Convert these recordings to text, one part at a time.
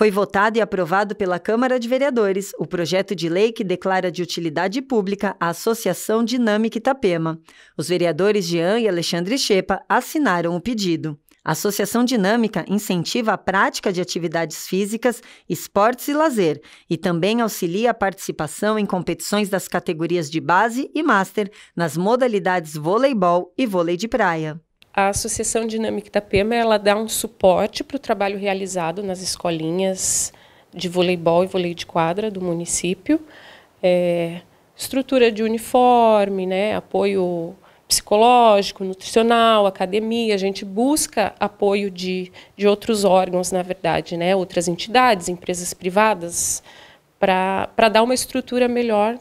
Foi votado e aprovado pela Câmara de Vereadores o projeto de lei que declara de utilidade pública a Associação Dinâmica Itapema. Os vereadores Jean e Alexandre Chepa assinaram o pedido. A Associação Dinâmica incentiva a prática de atividades físicas, esportes e lazer e também auxilia a participação em competições das categorias de base e master nas modalidades voleibol e vôlei de praia a Associação Dinâmica da Pema ela dá um suporte para o trabalho realizado nas escolinhas de voleibol e vôlei de quadra do município, é, estrutura de uniforme, né, apoio psicológico, nutricional, academia, a gente busca apoio de, de outros órgãos, na verdade, né, outras entidades, empresas privadas, para dar uma estrutura melhor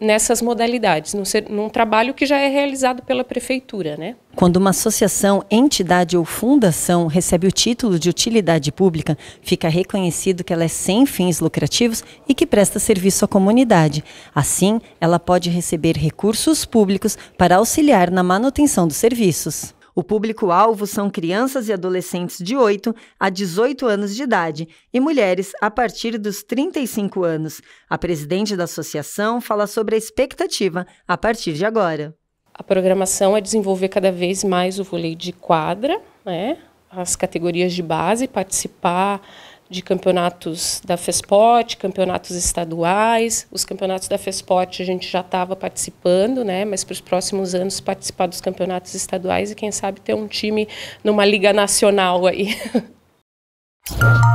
nessas modalidades, num, ser, num, trabalho que já é realizado pela prefeitura, né? Quando uma associação, entidade ou fundação recebe o título de utilidade pública, fica reconhecido que ela é sem fins lucrativos e que presta serviço à comunidade. Assim, ela pode receber recursos públicos para auxiliar na manutenção dos serviços. O público-alvo são crianças e adolescentes de 8 a 18 anos de idade e mulheres a partir dos 35 anos. A presidente da associação fala sobre a expectativa a partir de agora. A programação é desenvolver cada vez mais o vôlei de quadra, né? as categorias de base, participar de campeonatos da FESPOT, campeonatos estaduais. Os campeonatos da FESPOT a gente já estava participando, né? mas para os próximos anos participar dos campeonatos estaduais e quem sabe ter um time numa liga nacional aí.